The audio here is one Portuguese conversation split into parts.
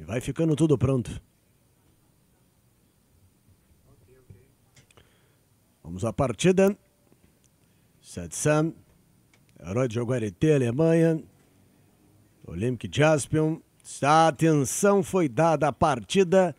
E vai ficando tudo pronto. Vamos à partida. Setsam, Herói de Jaguareté, Alemanha, Olympic Jaspion. A atenção foi dada à partida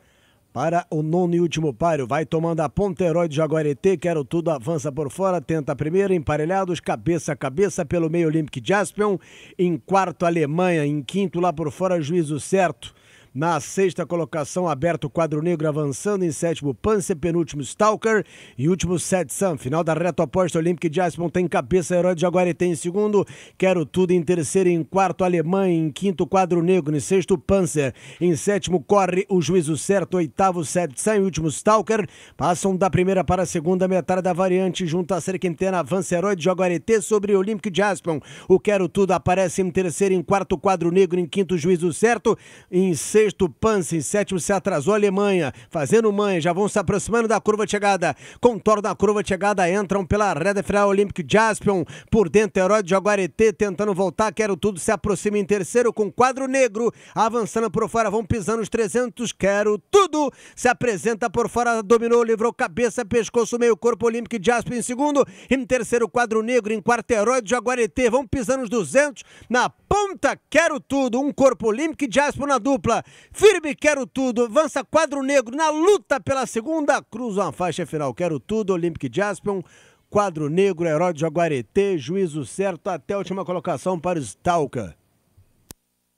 para o nono e último páreo. Vai tomando a ponta, Herói de Jaguareté, quero tudo, avança por fora, tenta a primeira, emparelhados, cabeça a cabeça, pelo meio Olympic Jaspion, em quarto Alemanha, em quinto lá por fora, juízo certo. Na sexta colocação, aberto o quadro negro avançando em sétimo Panzer, penúltimo Stalker e último Set sun Final da reta oposta, Olympic de Aspen tem cabeça, Herói de Jaguareté em segundo, Quero Tudo em terceiro, em quarto Alemanha em quinto quadro negro, em sexto Panzer, em sétimo corre o Juízo Certo, oitavo Set sun e último Stalker. Passam da primeira para a segunda metade da variante, junto à Serquentena, avança Herói de Jaguareté sobre Olympic de O Quero Tudo aparece em terceiro, em quarto quadro negro, em quinto Juízo Certo, em sexto sexto, Pance, em sétimo se atrasou a Alemanha, fazendo mãe, já vão se aproximando da curva de chegada, contorno da curva de chegada, entram pela reta final Olímpico Jaspion, por dentro Herói de Jaguareté tentando voltar, quero tudo, se aproxima em terceiro com quadro negro, avançando por fora, vão pisando os 300, quero tudo, se apresenta por fora, dominou, livrou cabeça, pescoço, meio corpo, Olímpico Jaspion em segundo, em terceiro quadro negro, em quarto Herói de Jaguareté, vão pisando os 200, na Ponta, quero tudo. Um corpo olímpico e na dupla. Firme, quero tudo. Avança quadro negro na luta pela segunda. Cruza uma faixa final. Quero tudo. Olímpico e Jaspion. Quadro negro, herói de Jaguareté. Juízo certo até a última colocação para o Stalker.